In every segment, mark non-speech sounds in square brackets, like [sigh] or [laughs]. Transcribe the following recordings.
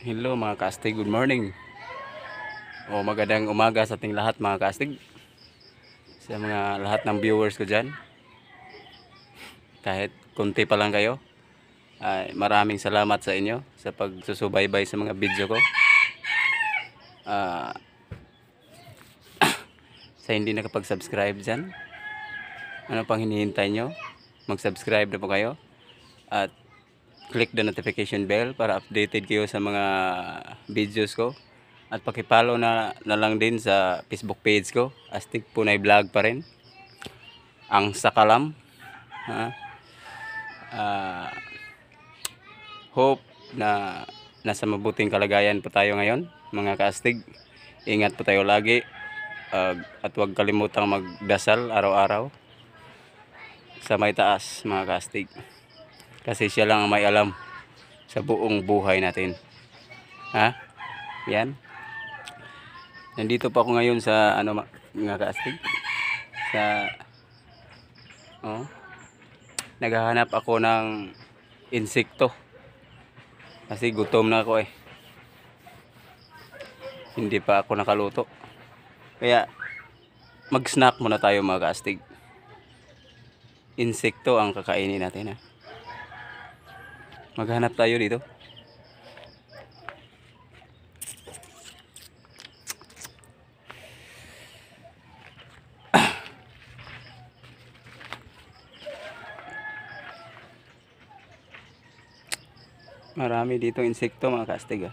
Hello mga kaastig, good morning. O magandang umaga sa ating lahat mga kaastig. Sa mga lahat ng viewers ko dyan. Kahit konti pa lang kayo. Ay, maraming salamat sa inyo sa pagsusubaybay sa mga video ko. Uh, [coughs] sa hindi nakapag-subscribe dyan. Ano pang hinihintay nyo? Mag-subscribe na po kayo. At click the notification bell para updated kayo sa mga videos ko. At pakipollow na, na lang din sa Facebook page ko. Astig Punay Vlog pa rin. Ang Sakalam. Ha? Uh, hope na nasa mabuting kalagayan po tayo ngayon mga kaastig. Ingat po tayo lagi uh, at huwag kalimutang magdasal araw-araw sa may taas mga kastig. Kasi siya lang ang may alam sa buong buhay natin. Ha? Yan. Nandito pa ako ngayon sa ano mga kaastig. Sa oh. Naghahanap ako ng insekto. Kasi gutom na ako eh. Hindi pa ako nakaluto. Kaya mag-snack muna tayo mga kaastig. Insekto ang kakainin natin ha. Maghanap tayo dito. Marami dito insekto mga kastig ah.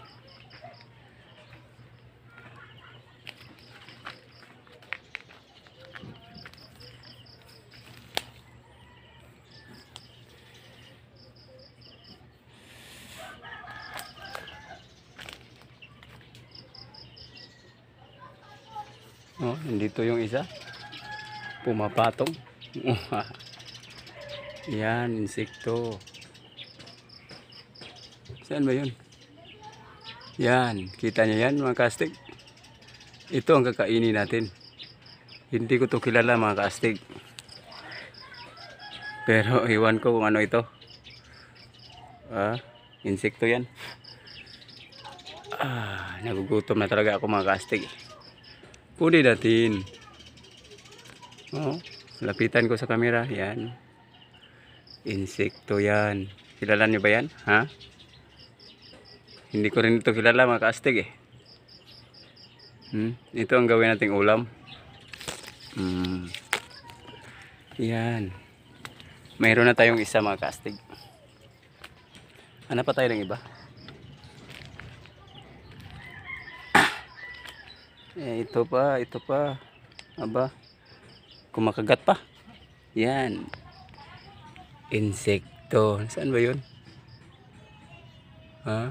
Oh, nandito yung isa. Pumapatong. [laughs] Yan, insekto. Saan ba yun? Yan, kita nyo yan mga kastig. Ito ang kakainin natin. Hindi ko to kilala mga kastig. Pero [laughs] iwan ko kung ano ito. Ah, insekto yan. Ah, nagugutom na talaga ako mga kastig. Kunin natin. Oo. Lapitan ko sa kamera Yan. Insekto yan. Kilala niyo ba yan? Ha? Hindi ko rin ito kilala mga kaastig eh. Hmm? Ito ang gawin nating ulam. Hmm. Yan. Mayroon na tayong isa mga kaastig. Hanap pa tayo ng iba. Eh, ito pa, ito pa. Aba, kumakagat pa. Yan. Insekto. Saan ba yun? Ha?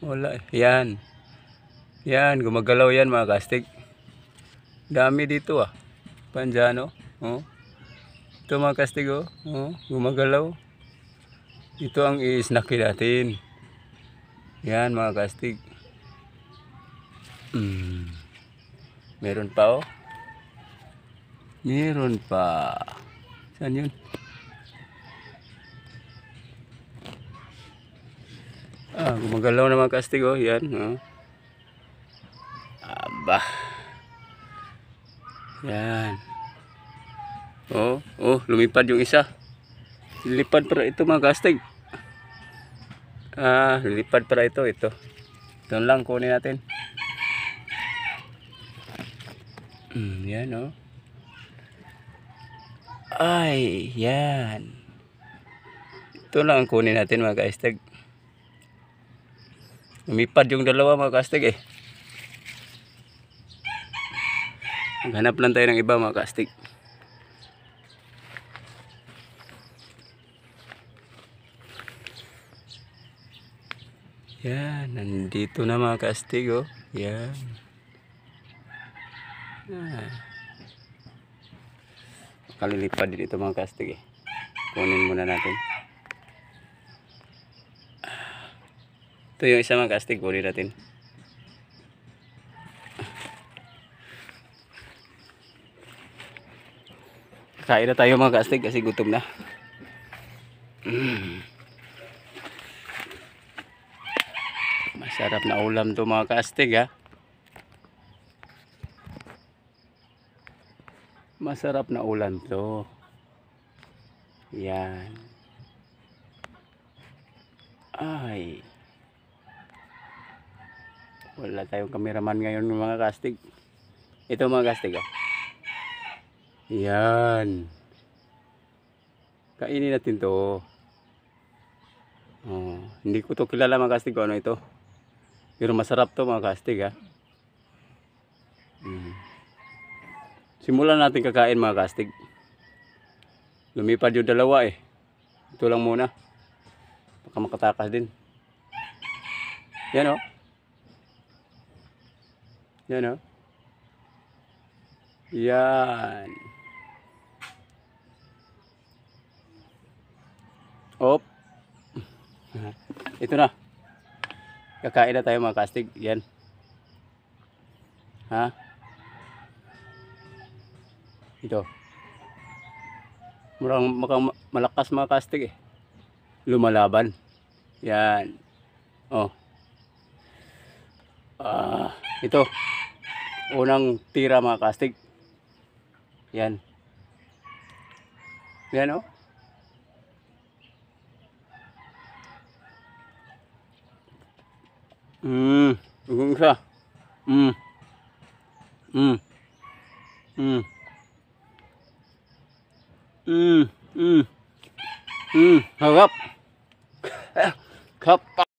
Wala. Yan. Yan, gumagalaw yan mga kastig. Dami dito ah. Panjano. Oh. Ito mga kastig oh. oh. Gumagalaw. Ito ang i-snacky natin. Yan mga kastig. Mm. Meron pa oh. Meron pa. Saan yun? Ah, gumagalaw naman kastig oh. Yan. Oh. Aba. Yan. Oh, oh. Lumipad yung isa. Lilipad para ito mga kastig. Ah, lilipad para ito. Ito. Doon lang kunin natin. Mm, yan o. Oh. Ay, yan. Ito lang ang kunin natin mga ka-hashtag. Umipad yung dalawa mga ka-hashtag eh. Maghanap lang tayo ng iba mga ka-hashtag. Yan, nandito na mga ka oh. Yan. Ah. Kalilipad din ito mga kastig eh. Kunin muna natin. Ito yung isa mga kastig. Kunin natin. Kain na tayo mga kastig kasi gutom na. Mm. Masarap na ulam to mga kastig ha. Ah. masarap na ulan to yan ay wala tayong cameraman ngayon mga kastig ito mga kastig ah. yan kainin natin to oh, hindi ko to kilala mga kastig ano ito pero masarap to mga kastig ah. Simulan natin kakain mga kastig. Lumipad yung dalawa eh. Ito lang muna. Baka makatakas din. Yan o. Oh. Yan o. Oh. Yan. Op. Ito na. Kakain na tayo mga kastig. Yan. Ha? Ito. Murang malakas mga kastig eh. Lumalaban. Yan. Oh. Ah, ito. Unang tira mga kastig. Yan. Yan oh. Mm, ugong siya. Mm. Mm. Mm. Mm, mm, mm, harap. Kapak. [coughs]